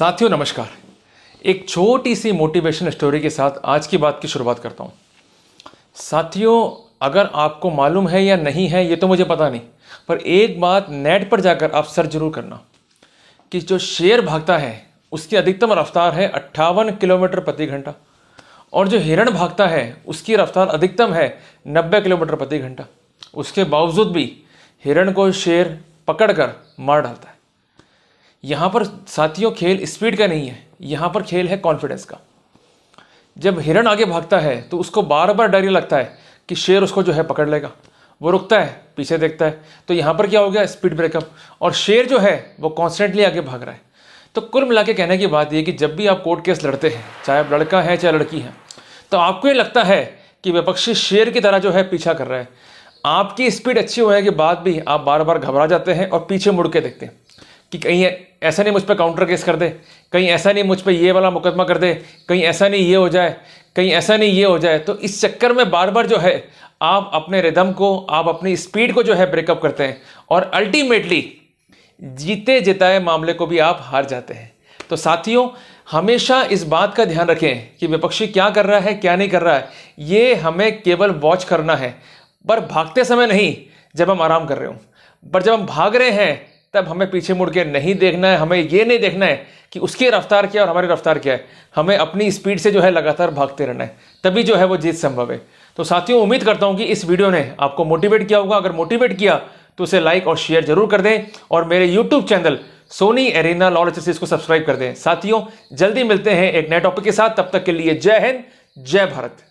साथियों नमस्कार एक छोटी सी मोटिवेशन स्टोरी के साथ आज की बात की शुरुआत करता हूँ साथियों अगर आपको मालूम है या नहीं है ये तो मुझे पता नहीं पर एक बात नेट पर जाकर आप सर्च जरूर करना कि जो शेर भागता है उसकी अधिकतम रफ्तार है अट्ठावन किलोमीटर प्रति घंटा और जो हिरण भागता है उसकी रफ्तार अधिकतम है नब्बे किलोमीटर प्रति घंटा उसके बावजूद भी हिरण को शेर पकड़कर मार डालता है यहाँ पर साथियों खेल स्पीड का नहीं है यहाँ पर खेल है कॉन्फिडेंस का जब हिरण आगे भागता है तो उसको बार बार डर लगता है कि शेर उसको जो है पकड़ लेगा वो रुकता है पीछे देखता है तो यहाँ पर क्या हो गया स्पीड ब्रेकअप और शेर जो है वो कॉन्स्टेंटली आगे भाग रहा है तो कुल मिला के कहने की बात यह कि जब भी आप कोर्ट केस लड़ते हैं चाहे आप लड़का है चाहे लड़की है तो आपको ये लगता है कि विपक्षी शेर की तरह जो है पीछा कर रहा है आपकी स्पीड अच्छी होने के बाद भी आप बार बार घबरा जाते हैं और पीछे मुड़ के देखते हैं कि कहीं ऐसा नहीं मुझ पर काउंटर केस कर दे कहीं ऐसा नहीं मुझ पर ये वाला मुकदमा कर दे कहीं ऐसा नहीं ये हो जाए कहीं ऐसा नहीं ये हो जाए तो इस चक्कर में बार बार जो है आप अपने रिदम को आप अपनी स्पीड को जो है ब्रेकअप करते हैं और अल्टीमेटली जीते जिताए मामले को भी आप हार जाते हैं तो साथियों हमेशा इस बात का ध्यान रखें कि विपक्षी क्या कर रहा है क्या नहीं कर रहा है ये हमें केवल वॉच करना है पर भागते समय नहीं जब हम आराम कर रहे हो पर जब हम भाग रहे हैं तब हमें पीछे मुड़ के नहीं देखना है हमें ये नहीं देखना है कि उसकी रफ्तार क्या और हमारी रफ्तार क्या है हमें अपनी स्पीड से जो है लगातार भागते रहना है तभी जो है वो जीत संभव है तो साथियों उम्मीद करता हूँ कि इस वीडियो ने आपको मोटिवेट किया होगा अगर मोटिवेट किया तो उसे लाइक और शेयर जरूर कर दें और मेरे YouTube channel Sony arena lol S को सब्सक्राइब कर दें साथियों जल्दी मिलते हैं एक नए टॉपिक के साथ तब तक के लिए जय हिंद जय भारत